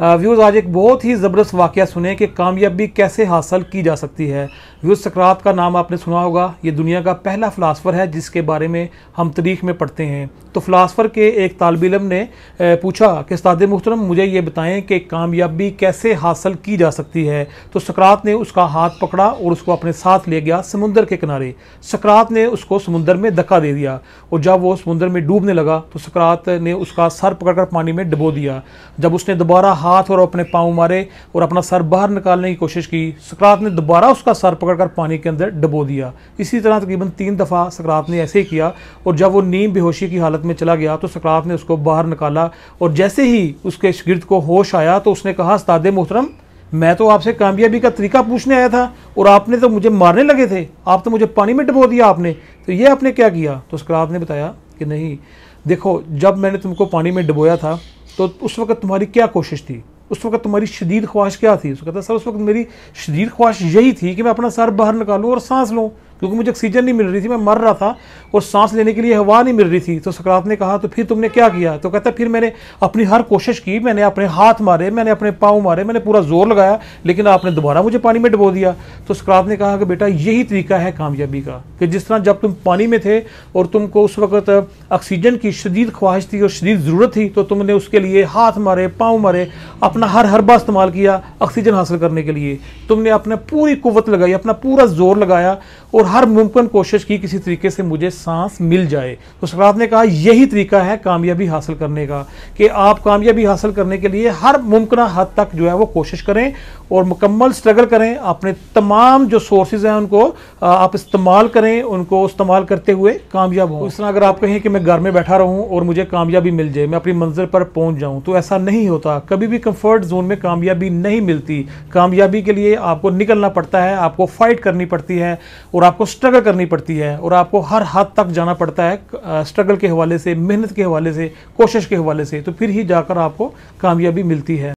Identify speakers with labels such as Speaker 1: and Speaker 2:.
Speaker 1: views आज एक बहुत ही ज़बरदस्त वाक़ सुने कि कामयाबी कैसे हासिल की जा सकती है व्यूज़ सकरात का नाम आपने सुना होगा ये दुनिया का पहला फ़िलासफ़र है जिसके बारे में हम तरीख में पढ़ते हैं तो फ़िलासफ़र के एक तालब इलम ने पूछा कि उस्ताद मुहतरम मुझे ये बताएं कि कामयाबी कैसे हासिल की जा सकती है तो सकरात ने उसका हाथ पकड़ा और उसको अपने साथ ले गया समुंदर के किनारे सकरात ने उसको समुंदर में धक्का दे दिया और जब वो समुंदर में डूबने लगा तो सकरात ने उसका सर पकड़कर पानी में डबो दिया जब उसने दोबारा हाथ और अपने पाँव मारे और अपना सर बाहर निकालने की कोशिश की सकरात ने दोबारा उसका सर पकड़कर पानी के अंदर डबो दिया इसी तरह तकरीबन तीन दफ़ा सकरात ने ऐसे ही किया और जब वो नीम बेहोशी की हालत में चला गया तो सकरात ने उसको बाहर निकाला और जैसे ही उसके गिर्द को होश आया तो उसने कहा उस्ताद मोहतरम मैं तो आपसे कामयाबी का तरीका पूछने आया था और आपने तो मुझे मारने लगे थे आप तो मुझे पानी में डबो दिया आपने तो ये आपने क्या किया तो सकरात ने बताया कि नहीं देखो जब मैंने तुमको पानी में डबोया था तो उस वक्त तुम्हारी क्या कोशिश थी उस वक्त तुम्हारी शदीद ख्वाहिश क्या थी उसको कहता सर उस वक्त मेरी शदीद ख्वाहिश यही थी कि मैं अपना सर बाहर निकालूँ और सांस लूँ क्योंकि मुझे ऑक्सीजन नहीं मिल रही थी मैं मर रहा था और सांस लेने के लिए हवा नहीं मिल रही थी तो सकरात ने कहा तो फिर तुमने क्या किया तो कहता फिर मैंने अपनी हर कोशिश की मैंने अपने हाथ मारे मैंने अपने पाँव मारे मैंने पूरा जोर लगाया लेकिन आपने दोबारा मुझे पानी में डुबो दिया तो सकरात ने कहा कि बेटा यही तरीका है कामयाबी का कि जिस तरह जब तुम पानी में थे और तुमको उस वक्त ऑक्सीजन की शदीद ख्वाहिश थी और शदीद ज़रूरत थी तो तुमने उसके लिए हाथ मारे पाँव मारे अपना हर हरबा इस्तेमाल किया ऑक्सीजन हासिल करने के लिए तुमने अपने पूरी कुवत लगाई अपना पूरा जोर लगाया और और हर मुमकिन कोशिश की किसी तरीके से मुझे सांस मिल जाए तो सकरात ने कहा यही तरीका है कामयाबी हासिल करने का कि आप कामयाबी हासिल करने के लिए हर मुमकिन हद तक जो है वो कोशिश करें और मुकम्मल स्ट्रगल करें अपने तमाम जो सोर्सेज हैं उनको आप इस्तेमाल करें उनको इस्तेमाल करते हुए कामयाब हो इस तरह अगर आप कहें कि मैं घर में बैठा रहूं और मुझे कामयाबी मिल जाए मैं अपनी मंजिल पर पहुंच जाऊं तो ऐसा नहीं होता कभी भी कंफर्ट जोन में कामयाबी नहीं मिलती कामयाबी के लिए आपको निकलना पड़ता है आपको फाइट करनी पड़ती है और आप आपको स्ट्रगल करनी पड़ती है और आपको हर हद तक जाना पड़ता है स्ट्रगल के हवाले से मेहनत के हवाले से कोशिश के हवाले से तो फिर ही जाकर आपको कामयाबी मिलती है